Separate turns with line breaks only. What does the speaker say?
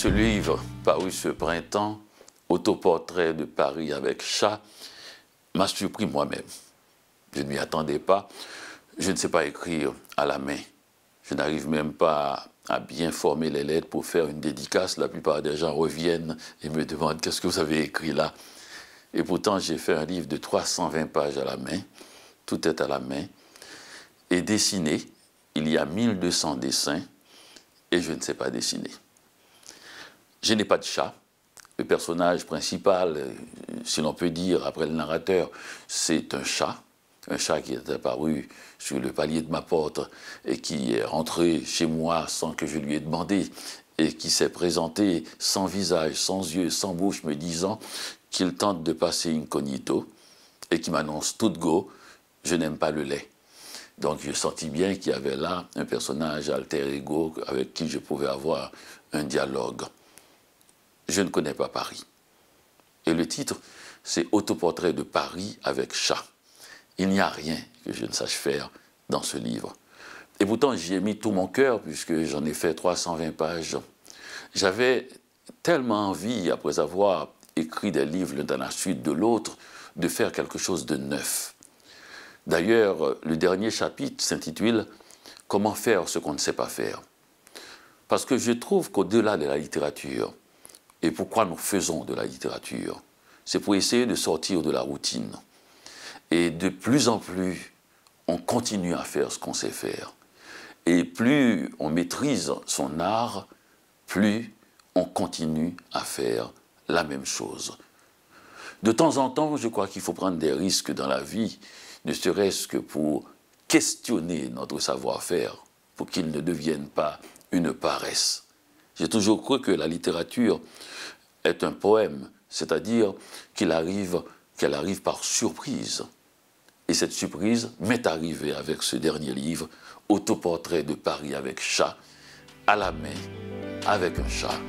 Ce livre, paru ce printemps, Autoportrait de Paris avec chat, m'a surpris moi-même. Je ne m'y attendais pas. Je ne sais pas écrire à la main. Je n'arrive même pas à bien former les lettres pour faire une dédicace. La plupart des gens reviennent et me demandent qu'est-ce que vous avez écrit là. Et pourtant, j'ai fait un livre de 320 pages à la main. Tout est à la main. Et dessiné, il y a 1200 dessins et je ne sais pas dessiner. Je n'ai pas de chat. Le personnage principal, euh, si l'on peut dire, après le narrateur, c'est un chat. Un chat qui est apparu sur le palier de ma porte et qui est rentré chez moi sans que je lui ai demandé et qui s'est présenté sans visage, sans yeux, sans bouche, me disant qu'il tente de passer incognito et qui m'annonce tout de go, je n'aime pas le lait. Donc je sentis bien qu'il y avait là un personnage alter ego avec qui je pouvais avoir un dialogue. Je ne connais pas Paris. Et le titre, c'est Autoportrait de Paris avec chat. Il n'y a rien que je ne sache faire dans ce livre. Et pourtant, j'y ai mis tout mon cœur, puisque j'en ai fait 320 pages. J'avais tellement envie, après avoir écrit des livres l'un dans la suite de l'autre, de faire quelque chose de neuf. D'ailleurs, le dernier chapitre s'intitule Comment faire ce qu'on ne sait pas faire Parce que je trouve qu'au-delà de la littérature, et pourquoi nous faisons de la littérature C'est pour essayer de sortir de la routine. Et de plus en plus, on continue à faire ce qu'on sait faire. Et plus on maîtrise son art, plus on continue à faire la même chose. De temps en temps, je crois qu'il faut prendre des risques dans la vie, ne serait-ce que pour questionner notre savoir-faire, pour qu'il ne devienne pas une paresse. J'ai toujours cru que la littérature est un poème, c'est-à-dire qu'il arrive, qu'elle arrive par surprise. Et cette surprise m'est arrivée avec ce dernier livre, Autoportrait de Paris avec chat, à la main, avec un chat.